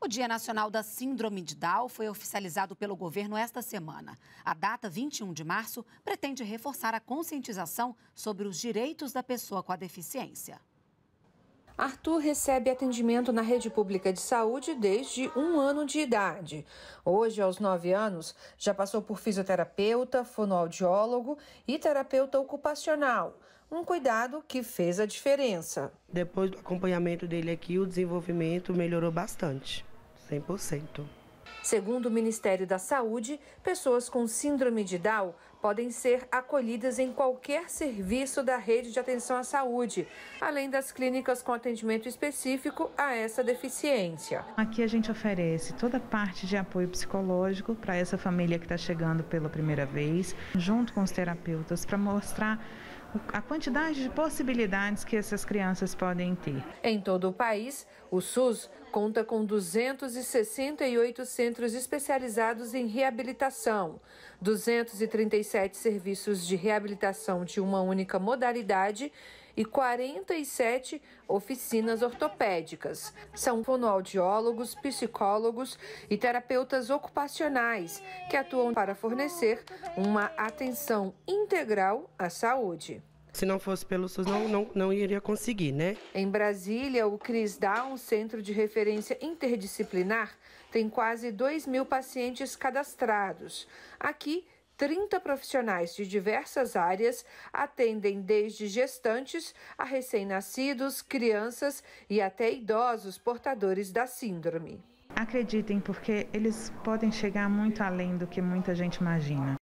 O Dia Nacional da Síndrome de Down foi oficializado pelo governo esta semana. A data, 21 de março, pretende reforçar a conscientização sobre os direitos da pessoa com a deficiência. Arthur recebe atendimento na rede pública de saúde desde um ano de idade. Hoje, aos nove anos, já passou por fisioterapeuta, fonoaudiólogo e terapeuta ocupacional. Um cuidado que fez a diferença. Depois do acompanhamento dele aqui, o desenvolvimento melhorou bastante, 100%. Segundo o Ministério da Saúde, pessoas com síndrome de Down podem ser acolhidas em qualquer serviço da rede de atenção à saúde, além das clínicas com atendimento específico a essa deficiência. Aqui a gente oferece toda parte de apoio psicológico para essa família que está chegando pela primeira vez, junto com os terapeutas, para mostrar a quantidade de possibilidades que essas crianças podem ter. Em todo o país, o SUS conta com 268 centros especializados em reabilitação, 237 serviços de reabilitação de uma única modalidade e 47 oficinas ortopédicas. São fonoaudiólogos, psicólogos e terapeutas ocupacionais que atuam para fornecer uma atenção integral à saúde. Se não fosse pelo SUS, não, não, não iria conseguir, né? Em Brasília, o CRIS dá um centro de referência interdisciplinar, tem quase 2 mil pacientes cadastrados. Aqui, 30 profissionais de diversas áreas atendem desde gestantes a recém-nascidos, crianças e até idosos portadores da síndrome. Acreditem, porque eles podem chegar muito além do que muita gente imagina.